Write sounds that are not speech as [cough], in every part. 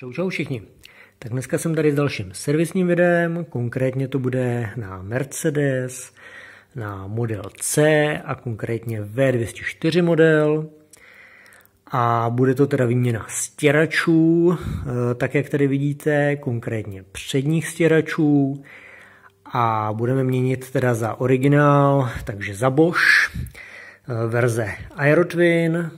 Čau čau všichni. Tak dneska jsem tady s dalším servisním videem, konkrétně to bude na Mercedes, na model C a konkrétně V204 model. A bude to teda výměna stěračů, eh, tak jak tady vidíte, konkrétně předních stěračů. A budeme měnit teda za originál, takže za Bosch, eh, verze Aerotwin.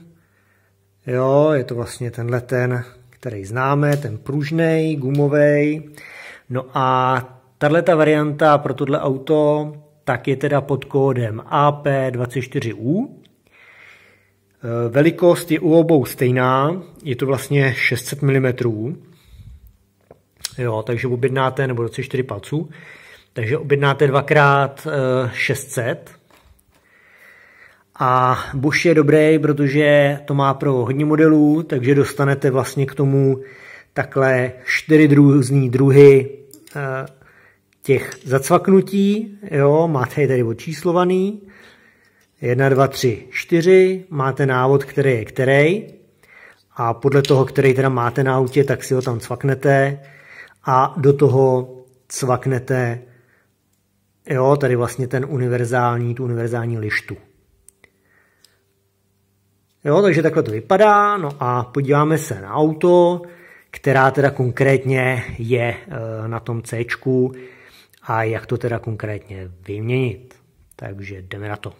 Jo, je to vlastně tenhle ten který známe, ten pružný, gumový. No a tahle ta varianta pro tohle auto tak je teda pod kódem AP24U. E, velikost je u obou stejná, je to vlastně 600 mm. Jo, takže objednáte, nebo 24 palců, takže objednáte dvakrát 600 e, a Bosch je dobrý, protože to má pro hodně modelů, takže dostanete vlastně k tomu takhle čtyři různý druhy eh, těch zacvaknutí. Jo, máte je tady odčíslovaný. 1, 2, 3, 4. Máte návod, který je který. A podle toho, který teda máte na autě, tak si ho tam cvaknete a do toho cvaknete jo, tady vlastně ten univerzální, tu univerzální lištu. Jo, takže takhle to vypadá. No a podíváme se na auto, která teda konkrétně je e, na tom C a jak to teda konkrétně vyměnit. Takže jdeme na to.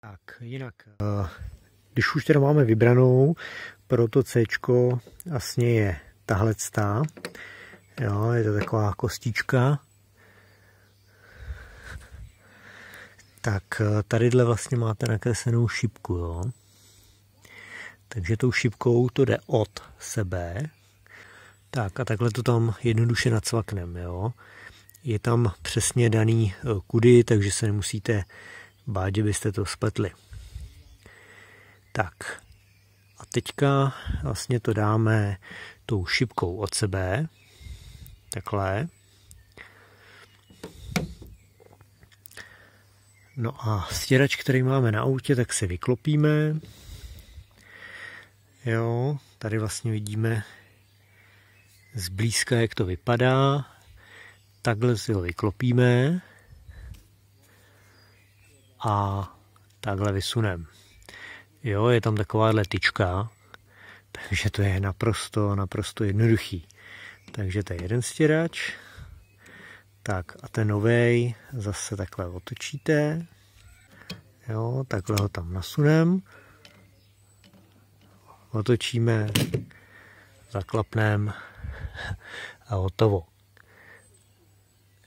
Tak, jinak, e, když už teda máme vybranou, pro to C vlastně je tahle Jo, je to taková kostička, Tak e, tadyhle vlastně máte nakreslenou šipku, jo. Takže tou šipkou to jde od sebe. Tak a takhle to tam jednoduše nacvakneme, jo. Je tam přesně daný e, kudy, takže se nemusíte bát, že byste to spletli. Tak a teďka vlastně to dáme tou šipkou od sebe, takhle. No a stěrač, který máme na autě, tak se vyklopíme. Jo, tady vlastně vidíme zblízka, jak to vypadá. Takhle si ho vyklopíme a takhle vysunem. Jo, je tam takováhle tyčka, takže to je naprosto, naprosto jednoduchý. Takže to je jeden stěrač. Tak a ten novej zase takhle otočíte. Jo, takhle ho tam nasunem. Otočíme, zaklapnem [laughs] a hotovo.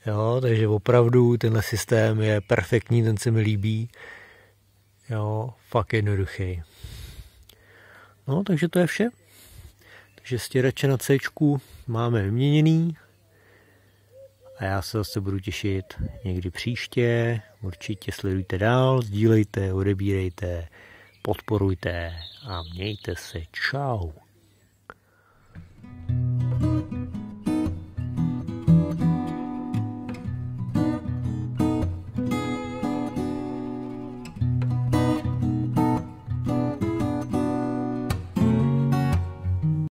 Jo, takže opravdu tenhle systém je perfektní, ten se mi líbí. Jo, fakt jednoduchý. No, takže to je vše. Takže stěrače na C máme vyměněný, a já se zase budu těšit někdy příště. Určitě sledujte dál, sdílejte, odebírejte, podporujte a mějte se. Čau.